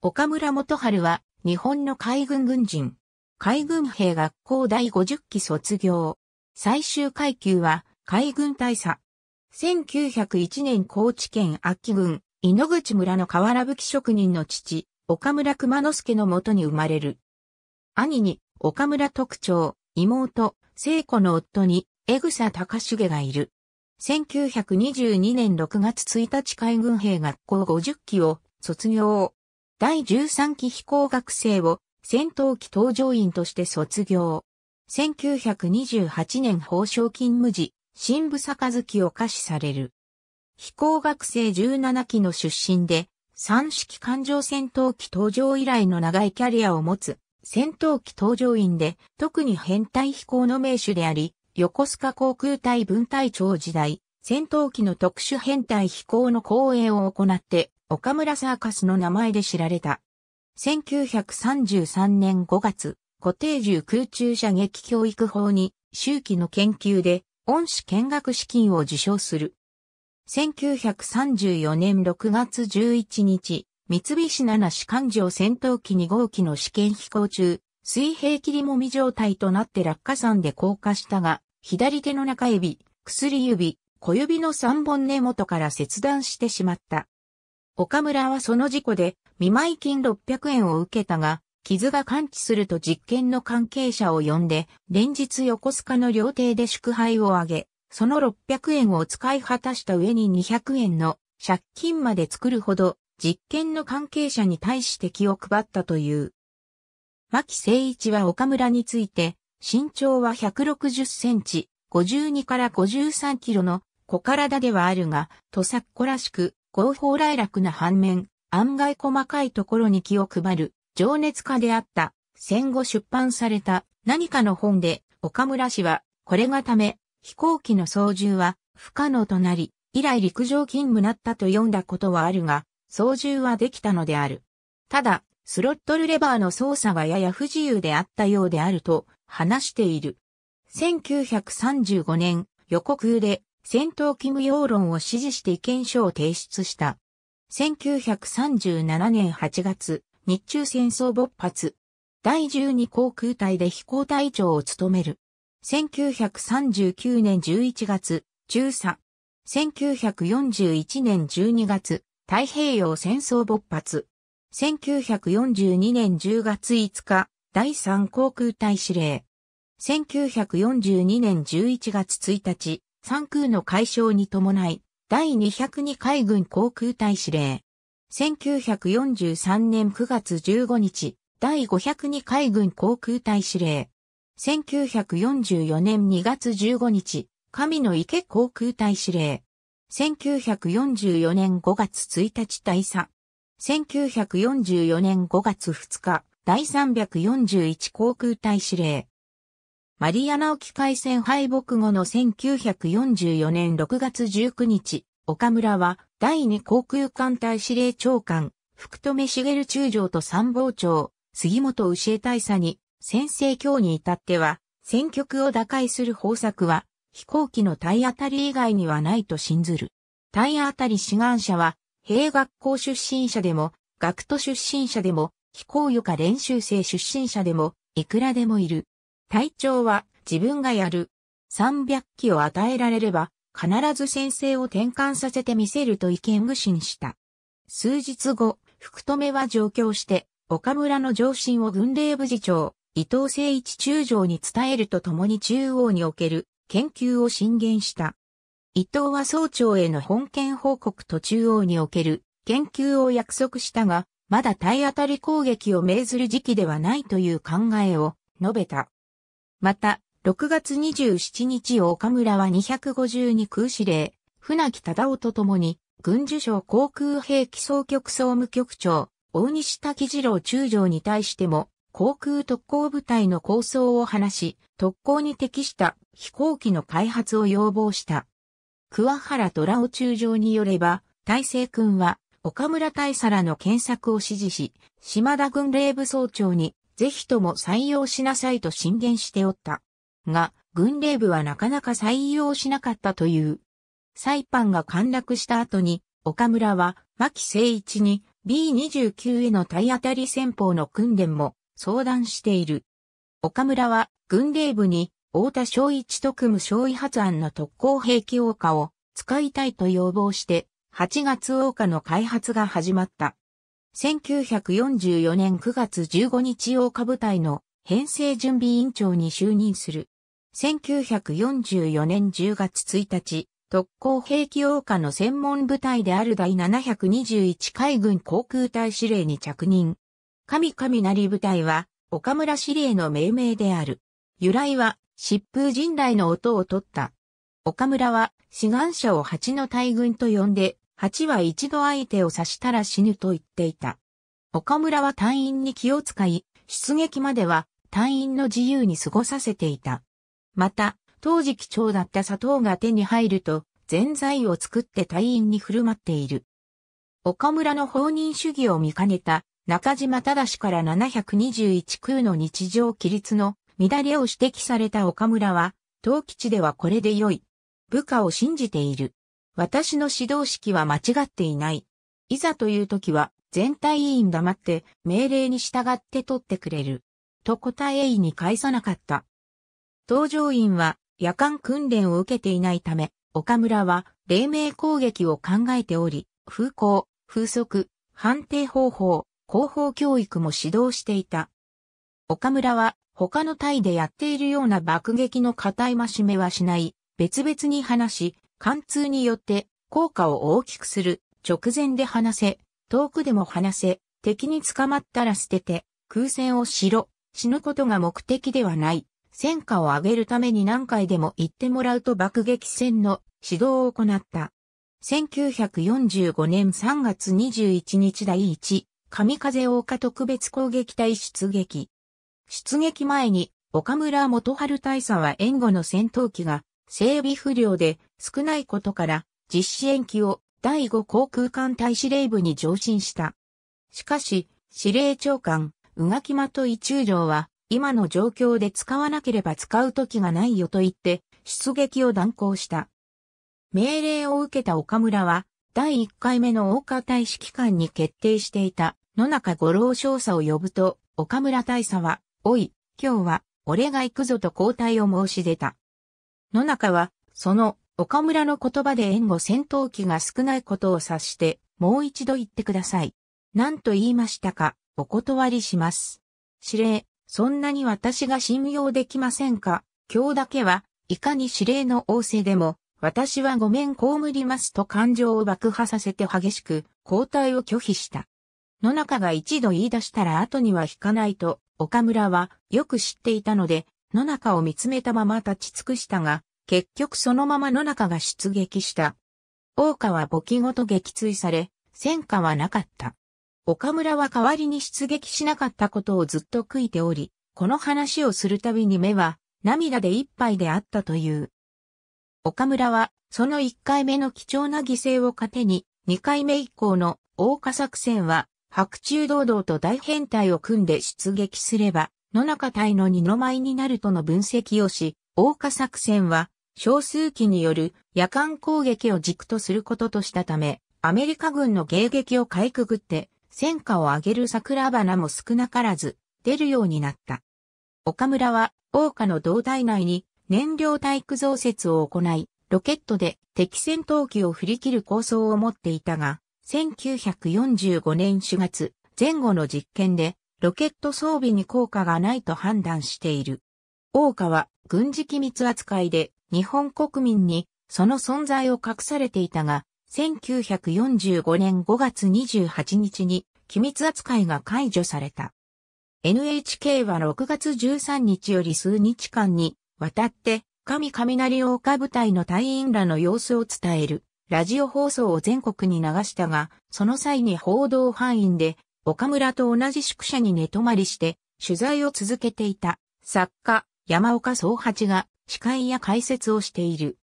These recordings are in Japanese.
岡村元春は、日本の海軍軍人。海軍兵学校第50期卒業。最終階級は、海軍大佐。1901年高知県秋郡、井口村の瓦吹職人の父、岡村熊之助のもとに生まれる。兄に、岡村特徴、妹、聖子の夫に、江草隆重がいる。1922年6月1日海軍兵学校50期を卒業。第13期飛行学生を戦闘機搭乗員として卒業。1928年報奨勤務時、新部杯を可視される。飛行学生17期の出身で、三式艦上戦闘機搭乗以来の長いキャリアを持つ戦闘機搭乗員で、特に編隊飛行の名手であり、横須賀航空隊分隊長時代、戦闘機の特殊編隊飛行の講演を行って、岡村サーカスの名前で知られた。1933年5月、固定住空中射撃教育法に、周期の研究で、恩師見学資金を受賞する。1934年6月11日、三菱七市艦上戦闘機2号機の試験飛行中、水平切りもみ状態となって落下山で降下したが、左手の中指、薬指、小指の3本根元から切断してしまった。岡村はその事故で見舞金600円を受けたが、傷が感知すると実験の関係者を呼んで、連日横須賀の料亭で祝杯をあげ、その600円を使い果たした上に200円の借金まで作るほど、実験の関係者に対して気を配ったという。牧誠一は岡村について、身長は160センチ、52から53キロの小体ではあるが、とさっこらしく、合法来楽な反面、案外細かいところに気を配る、情熱家であった。戦後出版された何かの本で、岡村氏は、これがため、飛行機の操縦は不可能となり、以来陸上勤務なったと読んだことはあるが、操縦はできたのである。ただ、スロットルレバーの操作がやや不自由であったようであると話している。1935年、予告で戦闘機無用論を支持して意見書を提出した。1937年8月、日中戦争勃発。第12航空隊で飛行隊長を務める。1939年11月、中佐。1941年12月、太平洋戦争勃発。1942年10月5日、第3航空隊司令。1942年11月1日、三空の解消に伴い、第202海軍航空隊司令。1943年9月15日、第502海軍航空隊司令。1944年2月15日、神の池航空隊司令。1944年5月1日大佐。1944年5月2日、第341航空隊司令。マリアナ沖海戦敗北後の1944年6月19日、岡村は第二航空艦隊司令長官、福留茂中将と参謀長、杉本牛江大佐に、先制教に至っては、戦局を打開する方策は、飛行機の体当たり以外にはないと信ずる。体当たり志願者は、兵学校出身者でも、学徒出身者でも、飛行予科練習生出身者でも、いくらでもいる。隊長は自分がやる。300機を与えられれば、必ず先生を転換させてみせると意見具心した。数日後、福留は上京して、岡村の上申を軍令部次長、伊藤誠一中将に伝えるとともに中央における研究を進言した。伊藤は総長への本件報告と中央における研究を約束したが、まだ体当たり攻撃を命ずる時期ではないという考えを述べた。また、6月27日岡村は252空司令、船木忠夫と共に、軍需省航空兵器総局総務局長、大西滝次郎中将に対しても、航空特攻部隊の構想を話し、特攻に適した飛行機の開発を要望した。桑原虎尾中将によれば、大成君は岡村大皿の検索を指示し、島田軍令部総長にぜひとも採用しなさいと進言しておった。が、軍令部はなかなか採用しなかったという。サイパンが陥落した後に、岡村は、牧誠一に B29 への体当たり戦法の訓練も相談している。岡村は、軍令部に、大田昭一と組む昭威発案の特攻兵器王家を使いたいと要望して、8月王家の開発が始まった。1944年9月15日大歌部隊の編成準備委員長に就任する。1944年10月1日、特攻兵器王家の専門部隊である第721海軍航空隊司令に着任。神々なり部隊は、岡村司令の命名である。由来は、疾風陣雷の音を取った。岡村は、志願者を蜂の大軍と呼んで、蜂は一度相手を刺したら死ぬと言っていた。岡村は隊員に気を使い、出撃までは隊員の自由に過ごさせていた。また、当時貴重だった砂糖が手に入ると、全財を作って隊員に振る舞っている。岡村の放任主義を見かねた中島正から721空の日常規律の乱れを指摘された岡村は、当基地ではこれで良い。部下を信じている。私の指導式は間違っていない。いざという時は、全体委員黙って、命令に従って取ってくれる。と答え委員に返さなかった。搭乗員は、夜間訓練を受けていないため、岡村は、黎明攻撃を考えており、風向、風速、判定方法、広報教育も指導していた。岡村は他の隊でやっているような爆撃の固いましめはしない、別々に話し、貫通によって効果を大きくする、直前で話せ、遠くでも話せ、敵に捕まったら捨てて、空戦をしろ、死ぬことが目的ではない、戦果を上げるために何回でも行ってもらうと爆撃戦の指導を行った。1945年3月21日第1、神風大岡特別攻撃隊出撃。出撃前に、岡村元春大佐は援護の戦闘機が整備不良で少ないことから、実施延期を第5航空艦隊司令部に上申した。しかし、司令長官、宇垣とい中将は、今の状況で使わなければ使う時がないよと言って、出撃を断行した。命令を受けた岡村は、第1回目の大川大使機関に決定していた野中五郎少佐を呼ぶと、岡村大佐は、おい、今日は、俺が行くぞと交代を申し出た。野中は、その岡村の言葉で援護戦闘機が少ないことを察して、もう一度言ってください。何と言いましたか、お断りします。指令、そんなに私が信用できませんか、今日だけは、いかに指令の仰せでも、私はごめんこむりますと感情を爆破させて激しく、交代を拒否した。野中が一度言い出したら後には引かないと、岡村はよく知っていたので、野中を見つめたまま立ち尽くしたが、結局そのまま野中が出撃した。大川は簿記ごと撃墜され、戦果はなかった。岡村は代わりに出撃しなかったことをずっと悔いており、この話をするたびに目は涙で一杯であったという。岡村は、その1回目の貴重な犠牲を糧に、2回目以降の大化作戦は、白昼堂々と大変態を組んで出撃すれば、野中隊の二の舞になるとの分析をし、大化作戦は少数機による夜間攻撃を軸とすることとしたため、アメリカ軍の迎撃をかいくぐって、戦果を上げる桜花も少なからず出るようになった。岡村は、大花の胴体内に燃料体育増設を行い、ロケットで敵戦闘機を振り切る構想を持っていたが、1945年4月前後の実験でロケット装備に効果がないと判断している。王家は軍事機密扱いで日本国民にその存在を隠されていたが、1945年5月28日に機密扱いが解除された。NHK は6月13日より数日間に渡って神雷王家部隊の隊員らの様子を伝えるラジオ放送を全国に流したが、その際に報道範囲で岡村と同じ宿舎に寝泊まりして取材を続けていた作家山岡総八が司会や解説をしている。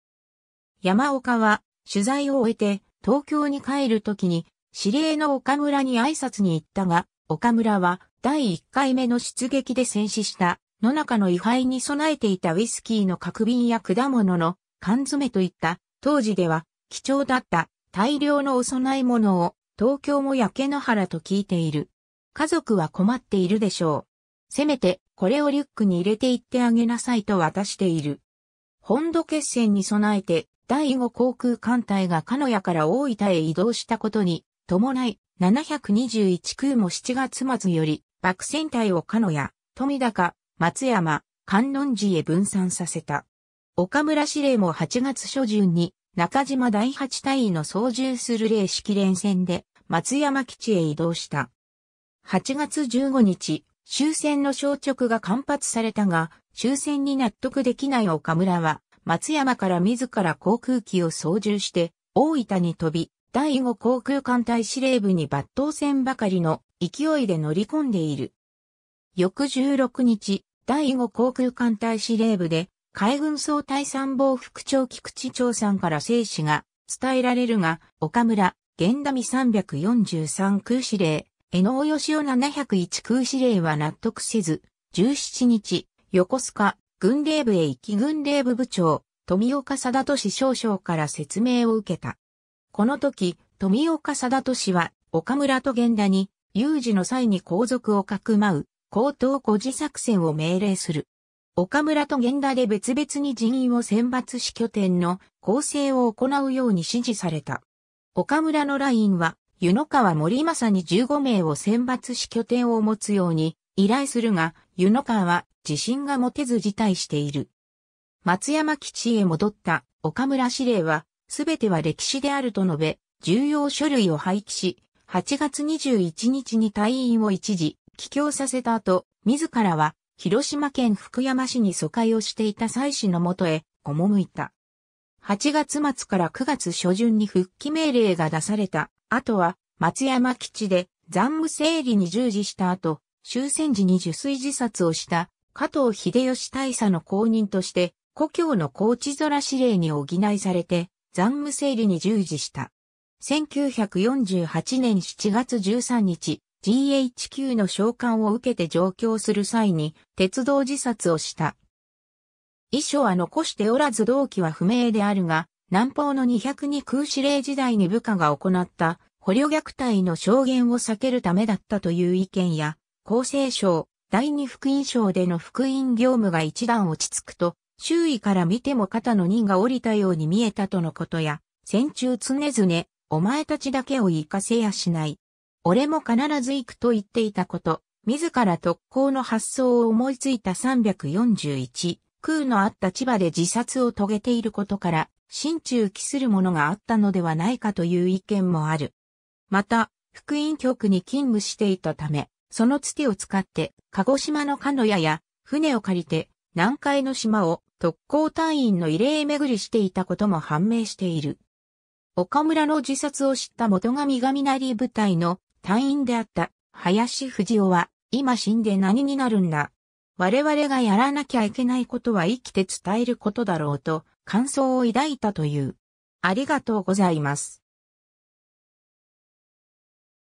山岡は取材を終えて東京に帰るときに指令の岡村に挨拶に行ったが、岡村は第1回目の出撃で戦死した野中の遺廃に備えていたウイスキーの角瓶や果物の缶詰といった当時では貴重だった大量のお供え物を東京も焼け野原と聞いている。家族は困っているでしょう。せめてこれをリュックに入れていってあげなさいと渡している。本土決戦に備えて、第5航空艦隊が鹿屋から大分へ移動したことに、伴い、721空も7月末より、爆戦隊を鹿屋、富高、松山、観音寺へ分散させた。岡村司令も8月初旬に、中島第8隊の操縦する霊式連戦で、松山基地へ移動した。8月15日、終戦の消直が間髪されたが、終戦に納得できない岡村は、松山から自ら航空機を操縦して、大分に飛び、第5航空艦隊司令部に抜刀戦ばかりの勢いで乗り込んでいる。翌16日、第5航空艦隊司令部で、海軍総隊参謀副長菊池長さんから生死が伝えられるが、岡村、源田美343空司令、江能義雄701空司令は納得せず、17日、横須賀、軍令部へ行き軍令部部長、富岡貞俊少将から説明を受けた。この時、富岡貞俊は、岡村と源田に、有事の際に皇族をかくまう、高等孤児作戦を命令する。岡村と源田で別々に人員を選抜し拠点の構成を行うように指示された。岡村のラインは、湯の川森政に15名を選抜し拠点を持つように依頼するが、湯の川は自信が持てず辞退している。松山基地へ戻った岡村司令は、すべては歴史であると述べ、重要書類を廃棄し、8月21日に隊員を一時、帰郷させた後、自らは、広島県福山市に疎開をしていた妻子のもとへ、赴いた。8月末から9月初旬に復帰命令が出されたあとは松山基地で残務整理に従事した後、終戦時に受水自殺をした加藤秀吉大佐の後任として、故郷の高知空司令に補いされて、残務整理に従事した。1948年7月13日、GHQ の召喚を受けて上京する際に、鉄道自殺をした。遺書は残しておらず動機は不明であるが、南方の202空司令時代に部下が行った捕虜虐待の証言を避けるためだったという意見や、厚生省、第二福音省での福音業務が一段落ち着くと、周囲から見ても肩の荷が降りたように見えたとのことや、戦中常々、お前たちだけを行かせやしない。俺も必ず行くと言っていたこと、自ら特攻の発想を思いついた341、空のあった千葉で自殺を遂げていることから、心中期するものがあったのではないかという意見もある。また、福音局に勤務していたため、その土を使って、鹿児島の鹿屋や船を借りて、南海の島を特攻隊員の慰霊巡りしていたことも判明している。岡村の自殺を知った元神神成部隊の隊員であった林藤夫は、今死んで何になるんだ我々がやらなきゃいけないことは生きて伝えることだろうと感想を抱いたという。ありがとうございます。